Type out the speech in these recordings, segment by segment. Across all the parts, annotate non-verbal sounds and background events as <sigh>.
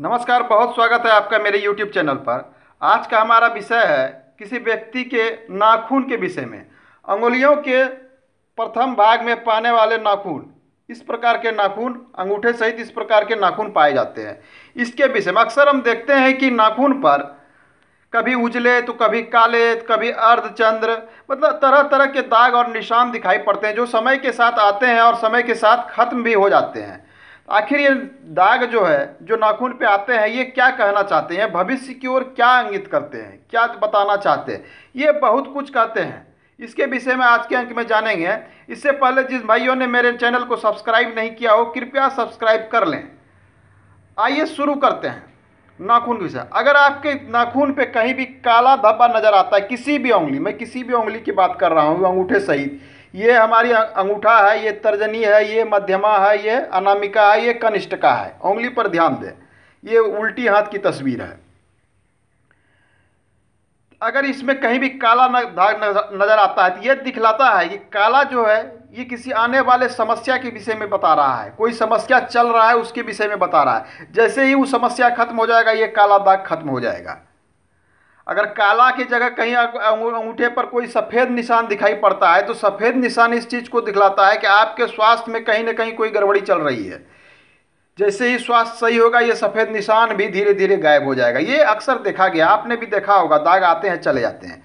नमस्कार बहुत स्वागत है आपका मेरे YouTube चैनल पर आज का हमारा विषय है किसी व्यक्ति के नाखून के विषय में अंगुलियों के प्रथम भाग में पाने वाले नाखून इस प्रकार के नाखून अंगूठे सहित इस प्रकार के नाखून पाए जाते हैं इसके विषय में अक्सर हम देखते हैं कि नाखून पर कभी उजले तो कभी काले तो कभी अर्धचंद्र मतलब तरह तरह के दाग और निशान दिखाई पड़ते हैं जो समय के साथ आते हैं और समय के साथ खत्म भी हो जाते हैं आखिर ये दाग जो है जो नाखून पे आते हैं ये क्या कहना चाहते हैं भविष्य की ओर क्या इंगित करते हैं क्या बताना चाहते हैं ये बहुत कुछ कहते हैं इसके विषय में आज के अंक में जानेंगे इससे पहले जिस भाइयों ने मेरे चैनल को सब्सक्राइब नहीं किया हो कृपया सब्सक्राइब कर लें आइए शुरू करते हैं नाखून के विषय अगर आपके नाखून पे कहीं भी काला धब्बा नज़र आता है किसी भी उंगली मैं किसी भी उंगली की बात कर रहा हूँ अंगूठे सहित ये हमारी अं- अंगूठा है ये तर्जनी है ये मध्यमा है ये अनामिका है ये कनिष्ठका है उंगली पर ध्यान दें ये उल्टी हाथ की तस्वीर है अगर इसमें कहीं भी काला दाग नज़र आता है तो ये दिखलाता है कि काला जो है ये किसी आने वाले समस्या के विषय में बता रहा है कोई समस्या चल रहा है उसके विषय में बता रहा है जैसे ही वो समस्या खत्म हो जाएगा ये काला दाग खत्म हो जाएगा अगर काला की जगह कहीं अंगूठे पर कोई सफ़ेद निशान दिखाई पड़ता है तो सफ़ेद निशान इस चीज़ को दिखलाता है कि आपके स्वास्थ्य में कहीं ना कहीं कोई गड़बड़ी चल रही है जैसे ही स्वास्थ्य सही होगा ये सफ़ेद निशान भी धीरे धीरे गायब हो जाएगा ये अक्सर देखा गया आपने भी देखा होगा दाग आते हैं चले जाते हैं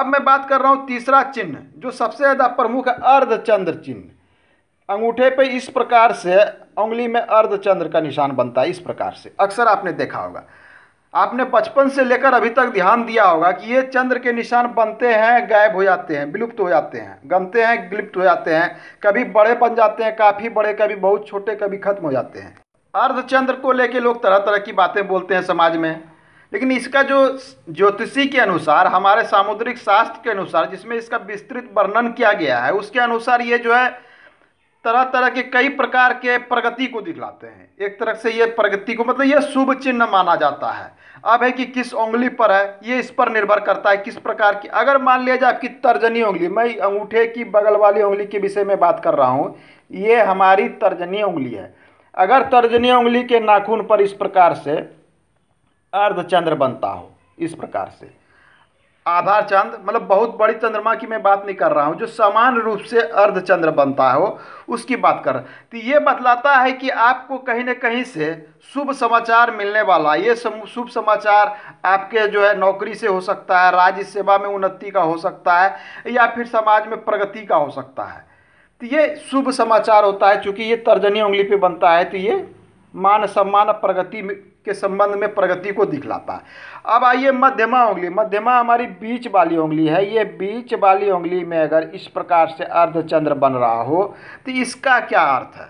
अब मैं बात कर रहा हूँ तीसरा चिन्ह जो सबसे ज़्यादा प्रमुख है अर्धचंद्र चिन्ह अंगूठे पे इस प्रकार से उंगली में अर्धचंद्र का निशान बनता है इस प्रकार से अक्सर आपने देखा होगा आपने बचपन से लेकर अभी तक ध्यान दिया होगा कि ये चंद्र के निशान बनते हैं गायब हो जाते हैं विलुप्त हो जाते हैं गमते हैं विलुप्त हो जाते हैं कभी बड़े बन जाते हैं काफ़ी बड़े कभी बहुत छोटे कभी खत्म हो जाते हैं अर्धचंद्र को लेके लोग तरह तरह की बातें बोलते हैं समाज में लेकिन इसका जो ज्योतिषी के अनुसार हमारे सामुद्रिक शास्त्र के अनुसार जिसमें इसका विस्तृत वर्णन किया गया है उसके अनुसार ये जो है तरह तरह के कई प्रकार के प्रगति को दिखलाते हैं एक तरह से ये प्रगति को मतलब ये शुभ चिन्ह माना जाता है अब है कि किस उंगली पर है ये इस पर निर्भर करता है किस प्रकार की अगर मान लिया जाए आपकी तर्जनी उंगली मैं अंगूठे की बगल वाली उंगली के विषय में बात कर रहा हूँ ये हमारी तर्जनी उंगली है अगर तर्जनी उंगली के नाखून पर इस प्रकार से अर्धचंद्र बनता हो इस प्रकार से आधार चंद्र मतलब बहुत बड़ी चंद्रमा की मैं बात नहीं कर रहा हूँ जो समान रूप से अर्धचंद्र बनता है उसकी बात कर तो ये बतलाता है कि आपको कहीं ना कहीं से शुभ समाचार मिलने वाला ये शुभ समाचार आपके जो है नौकरी से हो सकता है राज्य सेवा में उन्नति का हो सकता है या फिर समाज में प्रगति का हो सकता है तो ये शुभ समाचार होता है चूँकि ये तर्जनी उंगली पर बनता है तो ये मान सम्मान प्रगति के संबंध में प्रगति को दिखलाता है अब आइए मध्यमा उंगली मध्यमा हमारी बीच वाली उंगली है ये बीच वाली उंगली में अगर इस प्रकार से अर्धचंद्र बन रहा हो तो इसका क्या अर्थ है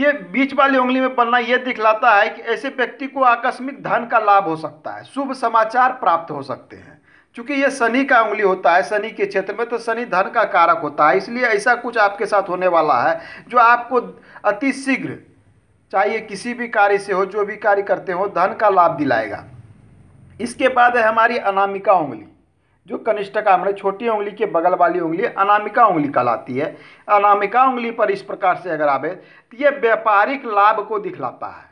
ये बीच वाली उंगली में बनना यह दिखलाता है कि ऐसे व्यक्ति को आकस्मिक धन का लाभ हो सकता है शुभ समाचार प्राप्त हो सकते हैं चूंकि ये शनि का उंगली होता है शनि के क्षेत्र में तो शनि धन का कारक होता है इसलिए ऐसा कुछ आपके साथ होने वाला है जो आपको अति शीघ्र ये किसी भी कार्य से हो जो भी कार्य करते हो धन का लाभ दिलाएगा इसके बाद है हमारी अनामिका उंगली जो कनिष्ठ का हमारे छोटी उंगली के बगल वाली उंगली अनामिका उंगली कहलाती है अनामिका उंगली पर इस प्रकार से अगर आवे तो ये व्यापारिक लाभ को दिखलाता है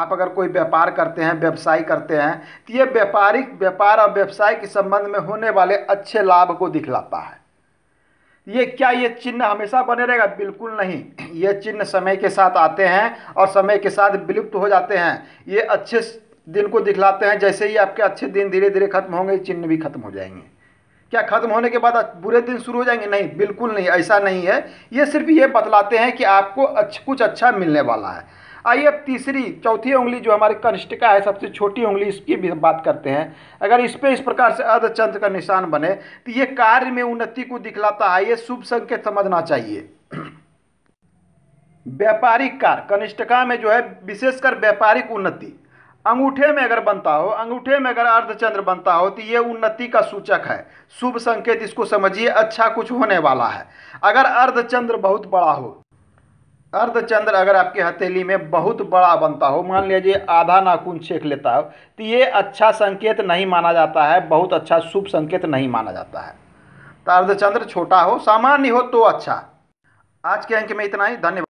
आप अगर कोई व्यापार करते हैं व्यवसाय करते हैं तो ये व्यापारिक व्यापार और व्यवसाय के संबंध में होने वाले अच्छे लाभ को दिखलाता है ये क्या ये चिन्ह हमेशा बने रहेगा बिल्कुल नहीं ये चिन्ह समय के साथ आते हैं और समय के साथ विलुप्त हो जाते हैं ये अच्छे दिन को दिखलाते हैं जैसे ही आपके अच्छे दिन धीरे धीरे खत्म होंगे चिन्ह भी खत्म हो जाएंगे क्या खत्म होने के बाद बुरे दिन शुरू हो जाएंगे नहीं बिल्कुल नहीं ऐसा नहीं है ये सिर्फ ये बतलाते हैं कि आपको अच्छ, कुछ अच्छा मिलने वाला है आइए अब तीसरी चौथी उंगली जो हमारी कनिष्ठिका है सबसे छोटी उंगली इसकी भी बात करते हैं अगर इस पर इस प्रकार से अर्धचंद्र का निशान बने तो ये कार्य में उन्नति को दिखलाता है ये शुभ संकेत समझना चाहिए <clears throat> व्यापारिक कार्य कनिष्ठिका में जो है विशेषकर व्यापारिक उन्नति अंगूठे में अगर बनता हो अंगूठे में अगर अर्धचंद्र बनता हो तो ये उन्नति का सूचक है शुभ संकेत इसको समझिए अच्छा कुछ होने वाला है अगर अर्धचंद्र बहुत बड़ा हो अर्धचंद्र अगर आपके हथेली में बहुत बड़ा बनता हो मान लीजिए आधा नाखून छेक लेता हो तो ये अच्छा संकेत नहीं माना जाता है बहुत अच्छा शुभ संकेत नहीं माना जाता है तो अर्धचंद्र छोटा हो सामान्य हो तो अच्छा आज के अंक में इतना ही धन्यवाद